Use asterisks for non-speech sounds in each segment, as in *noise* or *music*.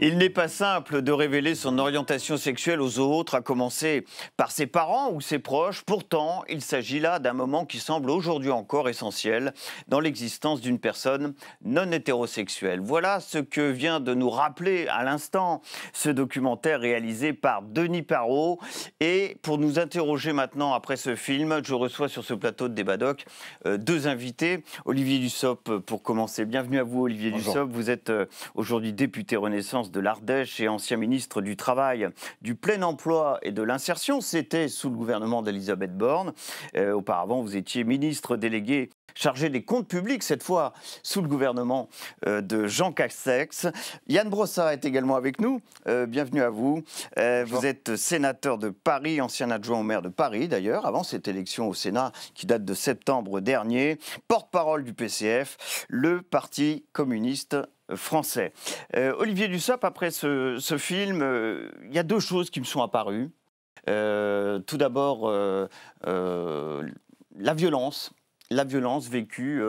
Il n'est pas simple de révéler son orientation sexuelle aux autres, à commencer par ses parents ou ses proches. Pourtant, il s'agit là d'un moment qui semble aujourd'hui encore essentiel dans l'existence d'une personne non hétérosexuelle. Voilà ce que vient de nous rappeler à l'instant ce documentaire réalisé par Denis Parot. Et pour nous interroger maintenant après ce film, je reçois sur ce plateau de Débat Doc euh, deux invités. Olivier Dussopt, pour commencer. Bienvenue à vous, Olivier Bonjour. Dussopt. Vous êtes euh, aujourd'hui député Renaissance de l'Ardèche et ancien ministre du Travail, du Plein Emploi et de l'Insertion. C'était sous le gouvernement d'Elisabeth Borne. Euh, auparavant, vous étiez ministre délégué chargé des comptes publics, cette fois sous le gouvernement euh, de Jean Castex. Yann Brossard est également avec nous. Euh, bienvenue à vous. vous êtes sénateur de Paris, ancien adjoint au maire de Paris d'ailleurs, avant cette élection au Sénat qui date de septembre dernier, porte-parole du PCF, le Parti communiste français. Euh, Olivier Dussopt, après ce, film, euh, il y a deux choses qui me sont apparues. Euh, tout d'abord, la violence, la violence vécue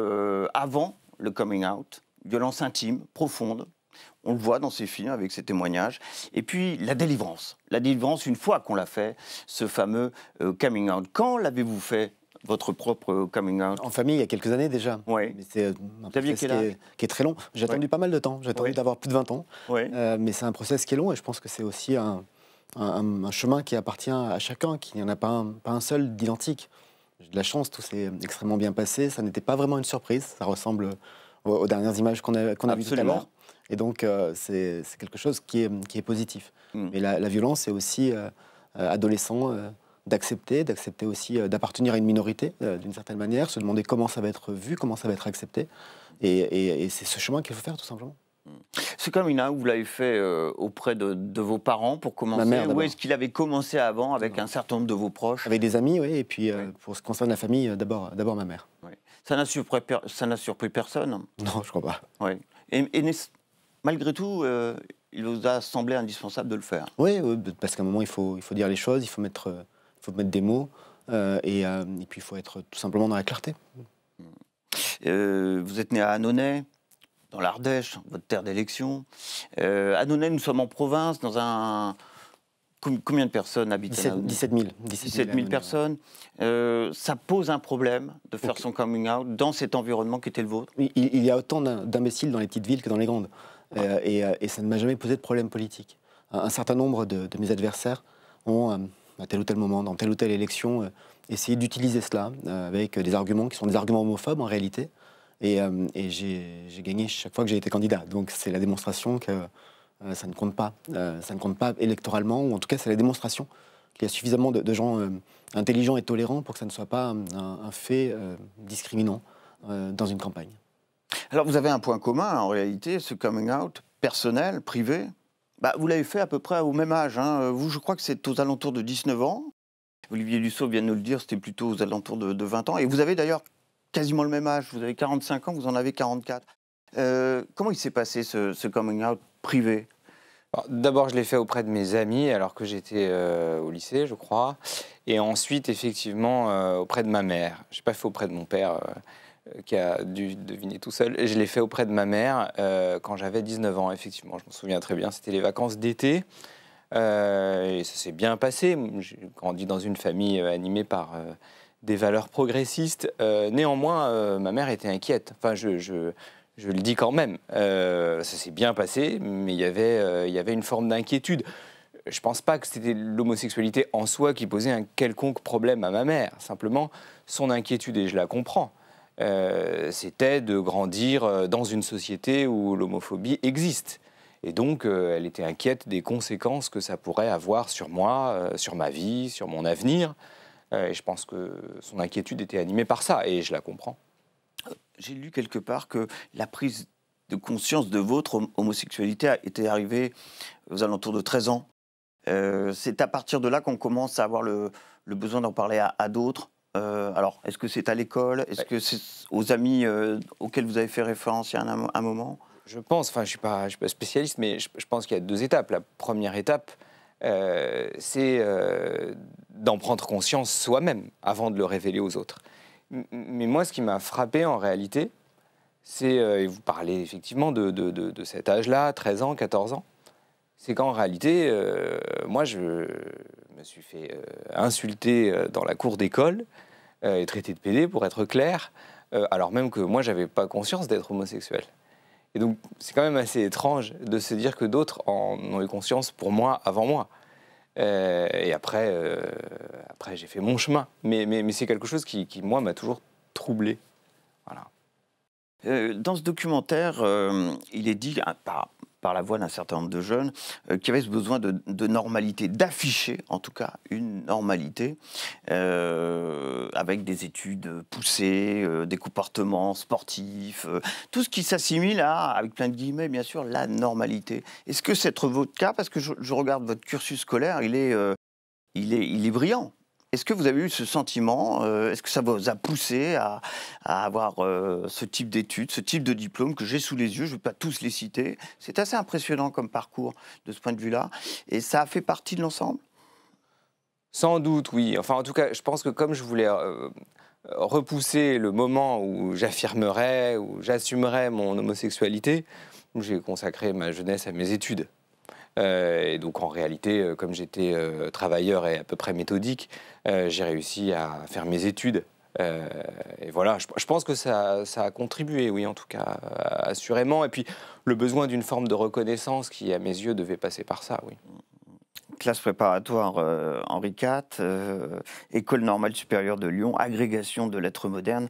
avant le coming out, violence intime, profonde. On le voit dans ces films avec ces témoignages. Et puis la délivrance. La délivrance une fois qu'on l'a fait, ce fameux coming out. Quand l'avez-vous fait, votre propre euh, coming out En famille, il y a quelques années déjà. c'est euh, un process qui est, très long. J'ai attendu pas mal de temps. J'ai attendu d'avoir plus de 20 ans. Euh, mais c'est un process qui est long et je pense que c'est aussi un, chemin qui appartient à chacun, qu'il n'y en a pas un, pas un seul d'identique. J'ai de la chance, tout s'est extrêmement bien passé. Ça n'était pas vraiment une surprise. Ça ressemble aux, dernières images qu'on a, vues tout à l'heure. Et donc, c'est quelque chose qui est, qui est positif. Hmm. Mais la, violence est aussi adolescent d'accepter, d'accepter aussi euh, d'appartenir à une minorité euh, d'une certaine manière, se demander comment ça va être vu, comment ça va être accepté. Et, c'est ce chemin qu'il faut faire tout simplement. Hmm. C'est comme Ce où vous l'avez fait euh, auprès de, vos parents pour commencer mère, Ou est-ce qu'il avait commencé avant avec un certain nombre de vos proches Avec des amis, oui. Et puis, pour ce qui concerne la famille, d'abord ma mère. Oui. Ça n'a surpris, personne Non, je crois pas. Et, malgré tout, il vous a semblé indispensable de le faire Oui, parce qu'à un moment, il faut, il faut dire les choses, il faut mettre mettre des mots euh, euh, et, puis il faut être tout simplement dans la clarté. Euh, vous êtes né à Annonay dans l'Ardèche, votre terre d'élection. Annonay, nous sommes en province, dans un... Combien de personnes habitent 17, 17 000. 17 000, personnes. ça pose un problème de faire son coming out dans cet environnement qui était le vôtre Il, y a autant d'imbéciles dans les petites villes que dans les grandes. et, ça ne m'a jamais posé de problème politique. Un, certain nombre de, de mes adversaires ont à tel ou tel moment, dans telle ou telle élection, euh, essayer d'utiliser cela euh, avec des arguments qui sont des arguments homophobes en réalité. Et, euh, j'ai gagné chaque fois que j'ai été candidat. Donc c'est la démonstration que ça ne compte pas. ça ne compte pas électoralement, ou en tout cas c'est la démonstration qu'il y a suffisamment de, gens intelligents et tolérants pour que ça ne soit pas un fait discriminant dans une campagne. Alors vous avez un point commun en réalité, ce coming out personnel, privé, bah, vous l'avez fait à peu près au même âge. Hein. Euh, vous, je crois que c'est aux alentours de 19 ans. Olivier Dussault vient de nous le dire, c'était plutôt aux alentours de, de, 20 ans. Et vous avez d'ailleurs quasiment le même âge. Vous avez 45 ans, vous en avez 44. Euh, comment il s'est passé ce, coming out privé bah, D'abord, je l'ai fait auprès de mes amis alors que j'étais euh, au lycée, je crois. Et ensuite, effectivement, euh, auprès de ma mère. Je n'ai pas fait auprès de mon père. Euh, qui a dû deviner tout seul. Je l'ai fait auprès de ma mère euh, quand j'avais 19 ans, effectivement. Je m'en souviens très bien. C'était les vacances d'été. Euh, et ça s'est bien passé. J'ai grandi dans une famille animée par des valeurs progressistes. néanmoins, ma mère était inquiète. Enfin, je, je le dis quand même. ça s'est bien passé, mais il y avait, il y avait une forme d'inquiétude je pense pas que c'était l'homosexualité en soi qui posait un quelconque problème à ma mère. Simplement, son inquiétude, et je la comprends, euh, c'était de grandir euh, dans une société où l'homophobie existe. Et donc, euh, elle était inquiète des conséquences que ça pourrait avoir sur moi, sur ma vie, sur mon avenir. et je pense que son inquiétude était animée par ça, et je la comprends. J'ai lu quelque part que la prise de conscience de votre homosexualité a été arrivée aux alentours de 13 ans. c'est à partir de là qu'on commence à avoir le, besoin d'en parler à d'autres euh, alors, est-ce que c'est à l'école Est-ce que c'est aux amis euh, auxquels vous avez fait référence il y a un, moment Je pense, enfin, je ne suis, suis, pas spécialiste, mais je, pense qu'il y a deux étapes. La première étape, euh, c'est d'en prendre conscience soi-même avant de le révéler aux autres. mais moi, ce qui m'a frappé en réalité, c'est, et vous parlez effectivement de, de cet âge-là, 13 ans, 14 ans, c'est qu'en réalité, moi, je je me suis fait euh, insulter euh, dans la cour d'école euh, et traité de PD, pour être clair, alors même que moi, j'avais pas conscience d'être homosexuel. Et donc, c'est quand même assez étrange de se dire que d'autres en ont eu conscience pour moi, avant moi. et après, après j'ai fait mon chemin. Mais, mais, mais c'est quelque chose qui, qui moi, m'a toujours troublé. Voilà. dans ce documentaire, il est dit, ah, pas par la voix d'un certain nombre de jeunes euh, qui avaient ce besoin de, normalité, d'afficher en tout cas une normalité euh, avec des études poussées, euh, des comportements sportifs, tout ce qui s'assimile à, avec plein de guillemets bien sûr, la normalité. Est-ce que c'est votre cas Parce que je, je, regarde votre cursus scolaire, il est, il est, il est brillant. Est-ce que vous avez eu ce sentiment euh, Est-ce que ça vous a poussé à, avoir euh, ce type d'études, ce type de diplôme que j'ai sous les yeux Je ne vais pas tous les citer. C'est assez impressionnant comme parcours de ce point de vue-là. Et ça a fait partie de l'ensemble Sans doute, oui. Enfin, en tout cas, je pense que comme je voulais euh, repousser le moment où j'affirmerais, où j'assumerais mon homosexualité, j'ai consacré ma jeunesse à mes études. Euh, et donc en réalité, euh, comme j'étais euh, travailleur et à peu près méthodique, j'ai réussi à faire mes études et voilà, je, pense que ça, a contribué, oui, en tout cas, assurément. Et puis, le besoin d'une forme de reconnaissance qui, à mes yeux, devait passer par ça, oui. Classe préparatoire Henri IV, École normale supérieure de Lyon, agrégation de lettres modernes,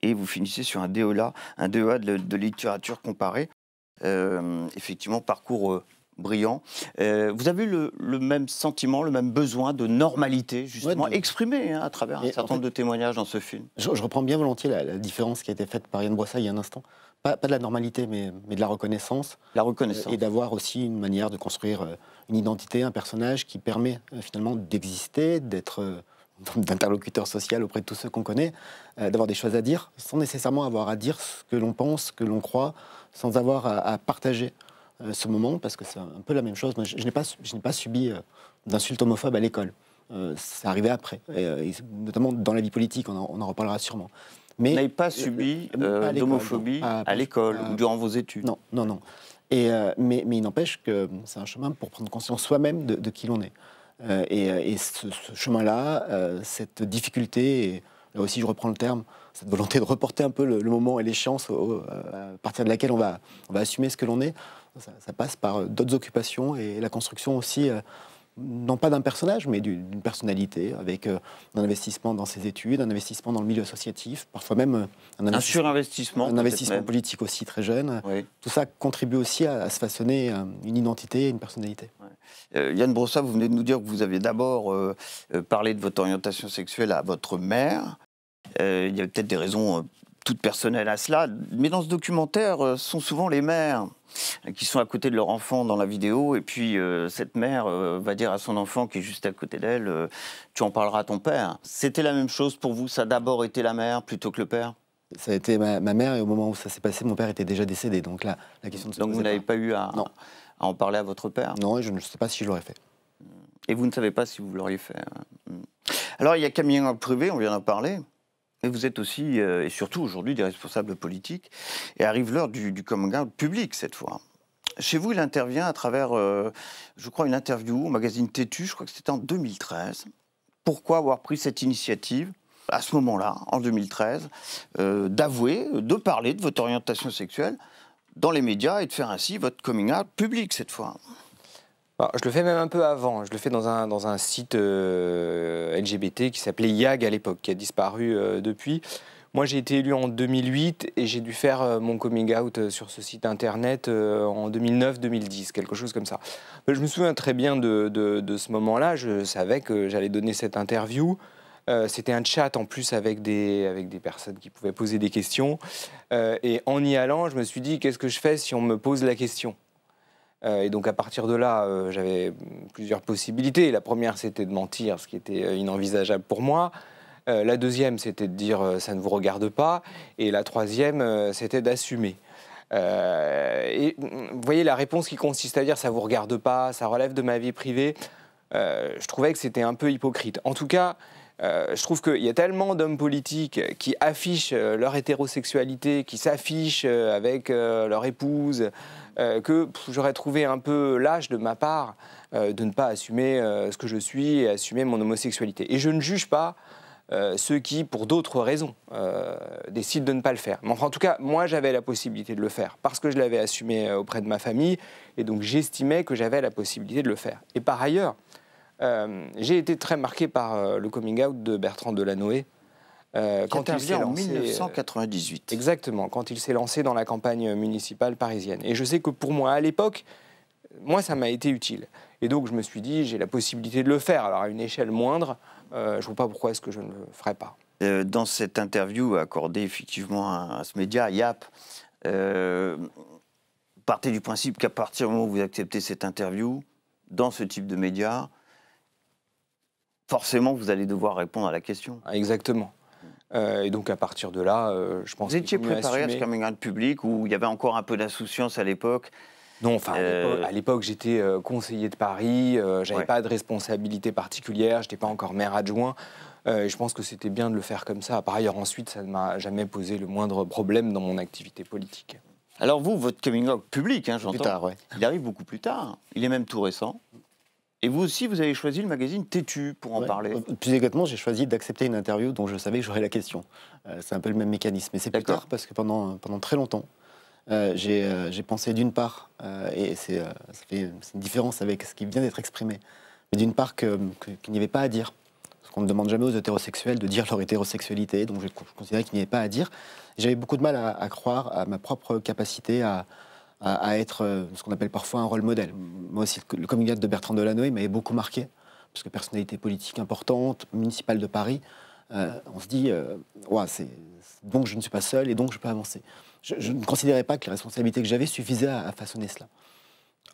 et, vous finissez sur un DOLA, e un DEA de, de littérature comparée. effectivement, parcours brillant. Euh, vous avez le, le, même sentiment, le même besoin de normalité, justement, exprimé hein, à travers un certain nombre de témoignages dans ce film. Je, reprends bien volontiers la, différence qui a été faite par Yann Boissa il y a un instant. Pas, pas de la normalité, mais, de la reconnaissance. La reconnaissance. Euh, et d'avoir aussi une manière de construire euh, une identité, un personnage qui permet finalement d'exister, d'être *laughs* d'interlocuteur social auprès de tous ceux qu'on connaît, d'avoir des choses à dire, sans nécessairement avoir à dire ce que l'on pense, ce que l'on croit, sans avoir à, à partager euh, ce moment, parce que c'est un peu la même chose. je, n'ai pas, pas subi euh, d'insultes homophobes à l'école. Euh, c'est arrivé après, notamment dans la vie politique, on en, reparlera sûrement. Mais, vous n'avez pas subi d'homophobie à l'école ou durant vos études Non, non, non. Et, mais, il n'empêche que c'est un chemin pour prendre conscience soi-même de, qui l'on est. et, ce, chemin-là, cette difficulté, et là aussi je reprends le terme, cette volonté de reporter un peu le, moment et les chances à partir de laquelle on va, on va assumer ce que l'on est, ça, passe par euh, d'autres occupations et la construction aussi, euh, non pas d'un personnage, mais d'une personnalité, avec euh, un investissement dans ses études, un investissement dans le milieu associatif, parfois même un, surinvestissement. Un investissement politique aussi très jeune. Tout ça contribue aussi à, se façonner une identité, une personnalité. Yann Brossa, vous venez de nous dire que vous avez d'abord parlé de votre orientation sexuelle à votre mère. il y a peut-être des raisons toute personnelle à cela, mais dans ce documentaire, euh, sont souvent les mères qui sont à côté de leur enfant dans la vidéo, et puis euh, cette mère euh, va dire à son enfant qui est juste à côté d'elle, tu en parleras à ton père. C'était la même chose pour vous, ça a d'abord été la mère plutôt que le père ça a été ma, mère, et au moment où ça s'est passé, mon père était déjà décédé. Donc là, la question de Donc vous n'avez pas eu à, en parler à votre père Non, je ne sais pas si je l'aurais fait. Et vous ne savez pas si vous l'auriez fait. Hmm. Alors il y a Camille privé, on vient d'en parler mais vous êtes aussi euh, et surtout aujourd'hui des responsables politiques. Et arrive l'heure du, coming out public cette fois. Chez vous, il intervient à travers, euh, je crois, une interview au magazine Tétu, je crois que c'était en 2013. Pourquoi avoir pris cette initiative à ce moment-là, en 2013, euh, d'avouer, de parler de votre orientation sexuelle dans les médias et de faire ainsi votre coming out public cette fois je le fais même un peu avant. Hein. Je le fais dans un, dans un site euh, LGBT qui s'appelait YAG à l'époque, qui a disparu euh, depuis. Moi, j'ai été élu en 2008 et j'ai dû faire euh, mon coming out sur ce site internet en 2009-2010, quelque chose comme ça. je me souviens très bien de, de, ce moment-là. Je savais que j'allais donner cette interview. c'était un chat en plus avec des, avec des personnes qui pouvaient poser des questions. et en y allant, je me suis dit, qu'est-ce que je fais si on me pose la question euh, et donc à partir de là, euh, j'avais plusieurs possibilités. La première, c'était de mentir, ce qui était euh, inenvisageable pour moi. la deuxième, c'était de dire ça ne vous regarde pas. Et la troisième, c'était d'assumer. et mm, mm, vous voyez la réponse qui consiste à dire ça ne vous regarde pas, ça relève de ma vie privée. je trouvais que c'était un peu hypocrite. En tout cas, euh, je trouve qu'il y a tellement d'hommes politiques qui affichent euh, leur hétérosexualité, qui s'affichent euh, avec leur épouse, que j'aurais trouvé un peu lâche de ma part de ne pas assumer ce que je suis et assumer mon homosexualité. Et je ne juge pas ceux qui, pour d'autres raisons, décident de ne pas le faire. Mais en tout cas, moi, j'avais la possibilité de le faire parce que je l'avais assumé auprès de ma famille et donc j'estimais que j'avais la possibilité de le faire. Et par ailleurs, euh, j'ai été très marqué par euh, le coming out de Bertrand Delanoë. Euh, quand il s'est lancé, en 1998. Exactement, quand il s'est lancé dans la campagne municipale parisienne. Et je sais que pour moi, à l'époque, moi, ça m'a été utile. Et donc, je me suis dit, j'ai la possibilité de le faire. Alors, à une échelle moindre, je ne vois pas pourquoi est-ce que je ne le ferais pas. dans cette interview accordée effectivement à, ce média, YAP, partez du principe qu'à partir du moment où vous acceptez cette interview, dans ce type de média, forcément, vous allez devoir répondre à la question. Ah, exactement. Euh, et donc à partir de là, euh, je pense. Vous étiez préparé à ce coming out public où il y avait encore un peu d'insouciance à l'époque. Non, enfin à euh, l'époque j'étais conseiller de Paris, j'avais pas de responsabilité particulière, j'étais pas encore maire adjoint. et je pense que c'était bien de le faire comme ça. Par ailleurs, ensuite, ça ne m'a jamais posé le moindre problème dans mon activité politique. Alors vous, votre coming out public, hein, j'entends, ouais. il arrive beaucoup plus tard. Il est même tout récent. Et vous aussi, vous avez choisi le magazine Têtu pour en parler. Euh, plus exactement, j'ai choisi d'accepter une interview dont je savais que j'aurais la question. Euh, c'est un peu le même mécanisme. Mais c'est plus tard parce que pendant, pendant très longtemps, euh, j'ai pensé d'une part, et c'est une différence avec ce qui vient d'être exprimé, mais d'une part qu'il que, n'y avait pas à dire. Parce qu'on ne demande jamais aux hétérosexuels de dire leur hétérosexualité, donc je, considérais qu'il n'y avait pas à dire. J'avais beaucoup de mal à croire à ma propre capacité à, à, être euh, ce qu'on appelle parfois un rôle modèle. Moi aussi, le coming de Bertrand Delanoë m'avait beaucoup marqué, parce que personnalité politique importante, municipale de Paris, euh, on se dit, euh, ouais, c'est, donc je ne suis pas seul et donc je peux avancer. Je, ne considérais pas que les responsabilités que j'avais suffisaient à, façonner cela.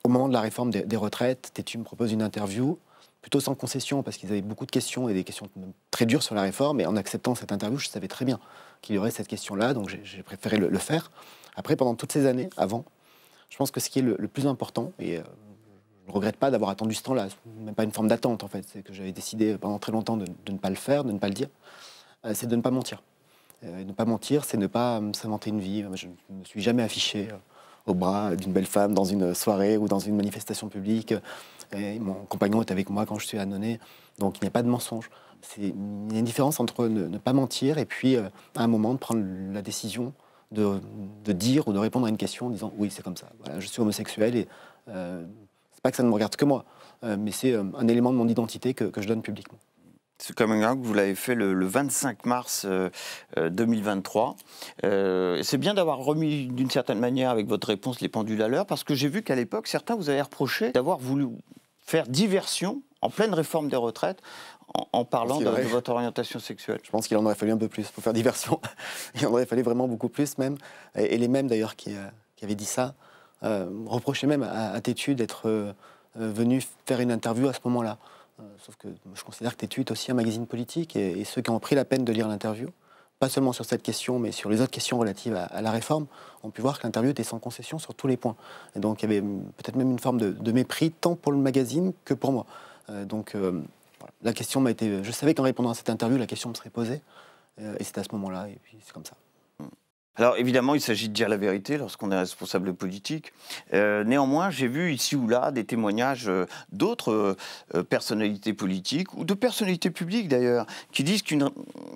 Au moment de la réforme des, retraites, Tétu me propose une interview, plutôt sans concession, parce qu'ils avaient beaucoup de questions et des questions très dures sur la réforme. Et en acceptant cette interview, je savais très bien qu'il y aurait cette question-là, donc j'ai, préféré le, faire. Après, pendant toutes ces années, avant, je pense que ce qui est le, plus important, et euh, je ne regrette pas d'avoir attendu ce temps-là, même pas une forme d'attente en fait, c'est que j'avais décidé pendant très longtemps de, ne pas le faire, de ne pas le dire, euh, c'est de ne pas mentir. Euh, ne pas mentir, c'est ne pas s'inventer une vie. Je ne me suis jamais affiché au bras d'une belle femme dans une soirée ou dans une manifestation publique. Et mon compagnon est avec moi quand je suis à donc il n'y a pas de mensonge. Il y a une différence entre ne, ne, pas mentir et puis, à un moment, de prendre la décision de, dire ou de répondre à une question en disant oui, c'est comme ça. je suis homosexuel et euh, c'est pas que ça ne me regarde que moi, euh, mais c'est euh, un élément de mon identité que, je donne publiquement. Ce coming out, vous l'avez fait le, le, 25 mars 2023. c'est bien d'avoir remis d'une certaine manière avec votre réponse les pendules à l'heure, parce que j'ai vu qu'à l'époque, certains vous avaient reproché d'avoir voulu faire diversion en pleine réforme des retraites en, parlant de, votre orientation sexuelle Je pense qu'il en aurait fallu un peu plus pour faire diversion. *laughs* il en aurait fallu vraiment beaucoup plus même. Et, les mêmes d'ailleurs qui, euh, avaient dit ça euh, reprochaient même à, à Tétu d'être euh, venu faire une interview à ce moment-là. sauf que je considère que Tétu est aussi un magazine politique et, ceux qui ont pris la peine de lire l'interview pas seulement sur cette question, mais sur les autres questions relatives à, la réforme, ont pu voir que l'interview était sans concession sur tous les points. Et donc il y avait peut-être même une forme de, mépris tant pour le magazine que pour moi. donc la question m'a été. Je savais qu'en répondant à cette interview, la question me serait posée. Euh, et c'est à ce moment-là, et puis c'est comme ça. Hmm. Alors évidemment, il s'agit de dire la vérité lorsqu'on est responsable politique. Euh, néanmoins, j'ai vu ici ou là des témoignages euh, d'autres personnalités politiques ou de personnalités publiques d'ailleurs qui disent qu'il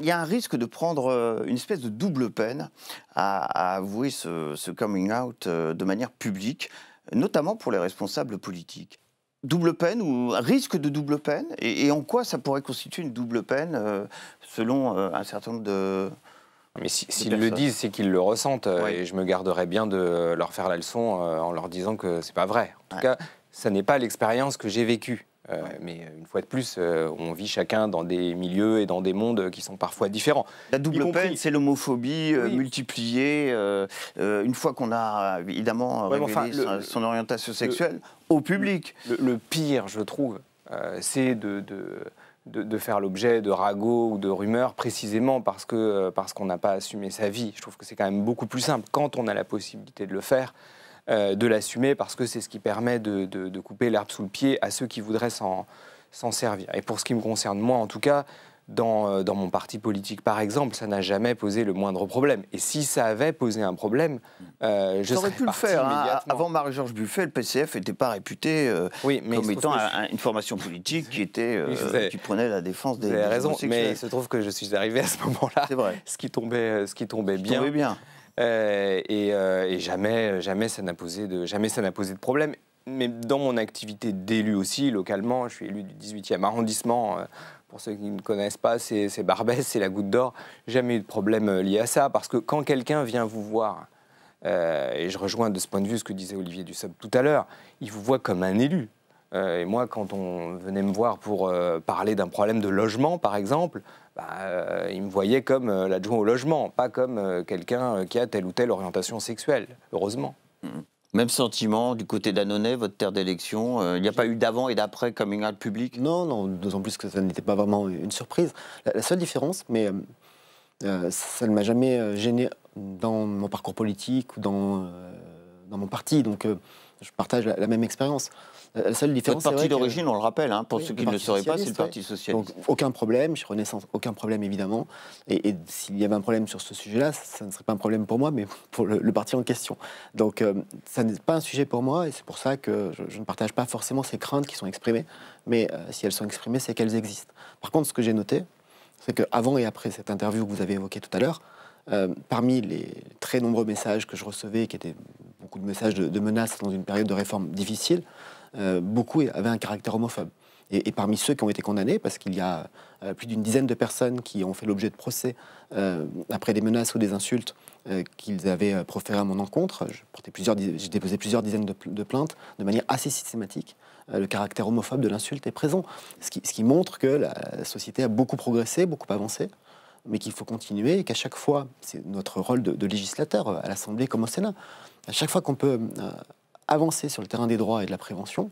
y a un risque de prendre une espèce de double peine à, avouer ce coming out de manière publique, notamment pour les responsables politiques double peine ou risque de double peine et, en quoi ça pourrait constituer une double peine euh, selon euh, un certain nombre de... Mais s'ils le disent, c'est qu'ils le ressentent euh, et je me garderais bien de leur faire la leçon en leur disant que c'est pas vrai. En tout cas, ça n'est pas l'expérience que j'ai vécue. Euh, mais euh, une fois de plus, euh, on vit chacun dans des milieux et dans des mondes qui sont parfois différents. La double peine, c'est l'homophobie multipliée. une fois qu'on a évidemment révélé son, orientation sexuelle au public. Le, pire, je trouve, c'est de, faire l'objet de ragots ou de rumeurs précisément parce que parce qu'on n'a pas assumé sa vie. Je trouve que c'est quand même beaucoup plus simple quand on a la possibilité de le faire euh, de l'assumer parce que c'est ce qui permet de, de, couper l'herbe sous le pied à ceux qui voudraient s'en servir. Et pour ce qui me concerne, moi en tout cas, dans, euh, dans, mon parti politique, par exemple, ça n'a jamais posé le moindre problème. Et si ça avait posé un problème, euh, je serais pu le faire. Hein. Avant Marie-Georges Buffet, le PCF n'était pas réputé comme étant une formation politique qui, était, qui prenait la défense des. Vous avez raison, mais il se trouve que je suis arrivé à ce moment-là. C'est vrai. Ce qui tombait, ce qui tombait bien. Tombait bien. Euh, euh, et, jamais, jamais ça n'a posé de, jamais ça n'a posé de problème. Mais dans mon activité d'élu aussi, localement, je suis élu du 18e arrondissement. Euh, pour ceux qui ne connaissent pas, c'est Barbès, c'est la goutte d'or. Jamais eu de problème lié à ça, parce que quand quelqu'un vient vous voir, et je rejoins de ce point de vue ce que disait Olivier Dussopt tout à l'heure, il vous voit comme un élu. Euh, et moi, quand on venait me voir pour euh, parler d'un problème de logement, par exemple, bah, euh, il me voyait comme l'adjoint au logement, pas comme quelqu'un qui a telle ou telle orientation sexuelle, heureusement. Mm. Même sentiment du côté d'Annonay, votre terre d'élection. Il n'y a pas eu d'avant et d'après comme out public Non, non, d'autant plus que ça n'était pas vraiment une surprise. La, seule différence, mais ça ne m'a jamais gêné dans mon parcours politique ou dans, dans mon parti. Donc je partage la, même expérience. Euh, la seule différence. Votre parti d'origine, on le rappelle, hein, pour ceux qui ne le sauraient pas, c'est le Parti socialiste. Donc, aucun problème, chez Renaissance, aucun problème évidemment. Et, s'il y avait un problème sur ce sujet-là, ça ne serait pas un problème pour moi, mais *laughs* pour le, parti en question. Donc, euh, ça n'est pas un sujet pour moi, et c'est pour ça que je, ne partage pas forcément ces craintes qui sont exprimées. Mais euh, si elles sont exprimées, c'est qu'elles existent. Par contre, ce que j'ai noté, c'est qu'avant et après cette interview que vous avez évoquée tout à l'heure, euh, parmi les très nombreux messages que je recevais, qui étaient beaucoup de messages de, menaces dans une période de réforme difficile, euh, beaucoup avaient un caractère homophobe. Et, parmi ceux qui ont été condamnés, parce qu'il y a euh, plus d'une dizaine de personnes qui ont fait l'objet de procès après des menaces ou des insultes qu'ils avaient proférées à mon encontre, j'ai déposé plusieurs dizaines de, plaintes de manière assez systématique. Le caractère homophobe de l'insulte est présent, ce qui, montre que la société a beaucoup progressé, beaucoup avancé, mais qu'il faut continuer et qu'à chaque fois, c'est notre rôle de, législateur à l'Assemblée comme au Sénat, à chaque fois qu'on peut euh, avancer sur le terrain des droits et de la prévention,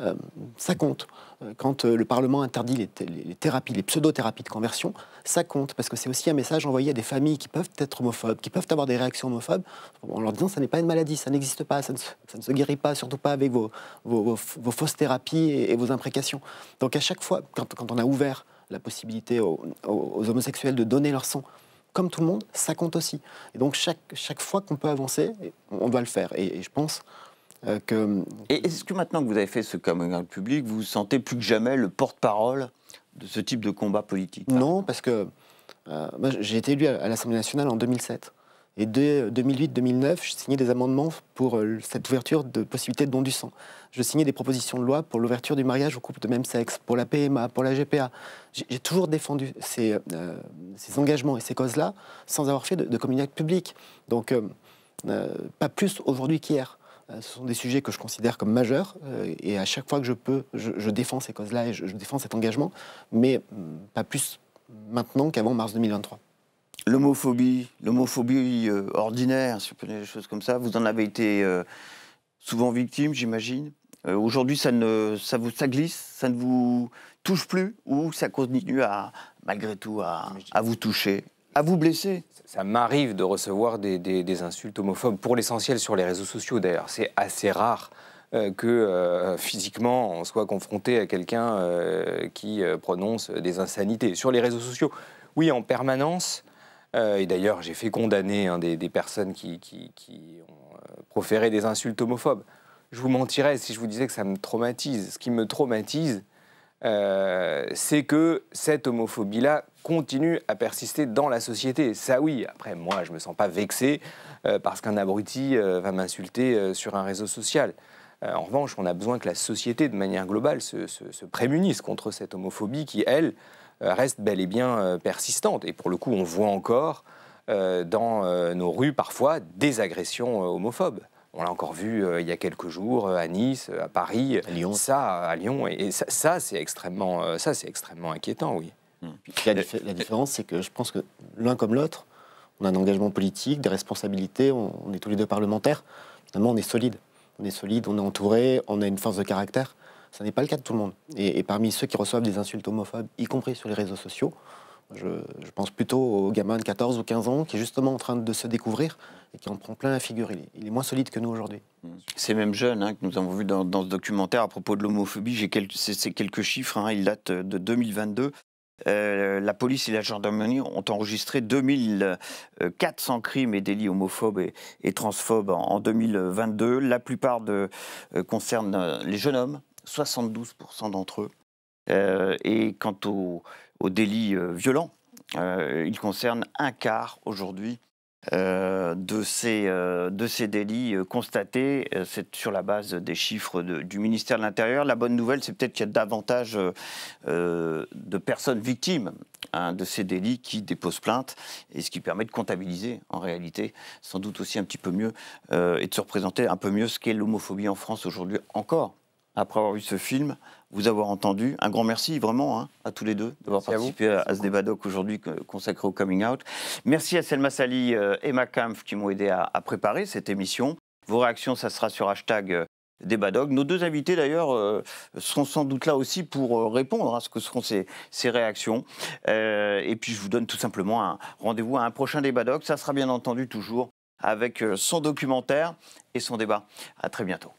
euh, ça compte. Euh, quand le Parlement interdit les, thérapies, les pseudo-thérapies de conversion, ça compte parce que c'est aussi un message envoyé à des familles qui peuvent être homophobes, qui peuvent avoir des réactions homophobes, en leur disant ça n'est pas une maladie, ça n'existe pas, ça ne, se guérit pas, surtout pas avec vos, vos, vos, fausses thérapies et, vos imprécations. Donc à chaque fois, quand on a ouvert la possibilité aux, homosexuels de donner leur sang comme tout le monde, ça compte aussi. Et donc chaque, chaque fois qu'on peut avancer, on doit le faire. Et, je pense euh, que... Et est-ce que maintenant que vous avez fait ce coming public, vous vous sentez plus que jamais le porte-parole de ce type de combat politique Non, parce que euh, Moi, j'ai été élu à l'Assemblée nationale en 2007. Et dès 2008-2009, je signais des amendements pour euh, cette ouverture de possibilité de don du sang. Je signais des propositions de loi pour l'ouverture du mariage aux couples de même sexe, pour la PMA, pour la GPA. J'ai toujours défendu euh, ces, engagements et ces causes-là sans avoir fait de, de communique publique. Donc, euh, pas plus aujourd'hui qu'hier. Ce sont des sujets que je considère comme majeurs et à chaque fois que je peux, je, défends ces causes-là et je, je défends cet engagement, mais mm, pas plus maintenant qu'avant mars 2023. L'homophobie, l'homophobie euh, ordinaire, si vous prenez des choses comme ça, vous en avez été euh, souvent victime, j'imagine. Euh, aujourd'hui, ça, ça, vous, ça glisse, ça ne vous touche plus ou ça continue à, malgré tout à, vous toucher, à vous blesser Ça m'arrive de recevoir des, insultes homophobes, pour l'essentiel sur les réseaux sociaux d'ailleurs. C'est assez rare que physiquement on soit confronté à quelqu'un qui prononce des insanités. Sur les réseaux sociaux, oui, en permanence, euh, et d'ailleurs, j'ai fait condamner hein, des, personnes qui, ont euh, proféré des insultes homophobes. Je vous mentirais si je vous disais que ça me traumatise. Ce qui me traumatise, euh, c'est que cette homophobie-là continue à persister dans la société. Ça oui, après moi je me sens pas vexé parce qu'un abruti va m'insulter sur un réseau social. en revanche, on a besoin que la société de manière globale se prémunisse contre cette homophobie qui, elle, euh, reste bel et bien euh, persistante. Et pour le coup, on voit encore euh, dans nos rues parfois des agressions homophobes. On l'a encore vu il y a quelques jours à Nice, à Paris, à Lyon. ça à Lyon, et, ça, c'est extrêmement, ça c'est extrêmement inquiétant, oui. Hum. La, différence, c'est que je pense que l'un comme l'autre, on a un engagement politique, des responsabilités, on, on, est tous les deux parlementaires. Finalement, on est solide, on est solide, on est entouré, on a une force de caractère. Ce n'est pas le cas de tout le monde. Et, parmi ceux qui reçoivent des insultes homophobes, y compris sur les réseaux sociaux, je, pense plutôt aux gamins de 14 ou 15 ans qui est justement en train de se découvrir et qui en prend plein la figure. Il, est moins solide que nous aujourd'hui. Ces mêmes jeunes hein, que nous avons vus dans, ce documentaire à propos de l'homophobie, j'ai quelques chiffres, hein. ils datent de 2022. Euh, la police et la gendarmerie ont enregistré 2400 crimes et délits homophobes et, transphobes en, 2022. La plupart euh, concernent euh, les jeunes hommes 72% d'entre eux. Euh, et quant aux au délits euh, violents, euh, ils concernent un quart aujourd'hui de, ces, délits constatés. c'est sur la base des chiffres du ministère de l'Intérieur. La bonne nouvelle, c'est peut-être qu'il y a davantage de personnes victimes hein, de ces délits qui déposent plainte, et ce qui permet de comptabiliser en réalité sans doute aussi un petit peu mieux et de se représenter un peu mieux ce qu'est l'homophobie en France aujourd'hui encore après avoir vu ce film, vous avoir entendu. Un grand merci vraiment hein, à tous les deux d'avoir participé à, ce débat doc aujourd'hui consacré au coming out. Merci à Selma Sali et euh, Emma qui m'ont aidé à, préparer cette émission. Vos réactions, ça sera sur hashtag euh, débat Doc. Nos deux invités, d'ailleurs, euh, seront sans doute là aussi pour répondre à ce que seront ces, réactions. et puis, je vous donne tout simplement un rendez-vous à un prochain débat Doc. Ça sera bien entendu toujours avec son documentaire et son débat. À très bientôt.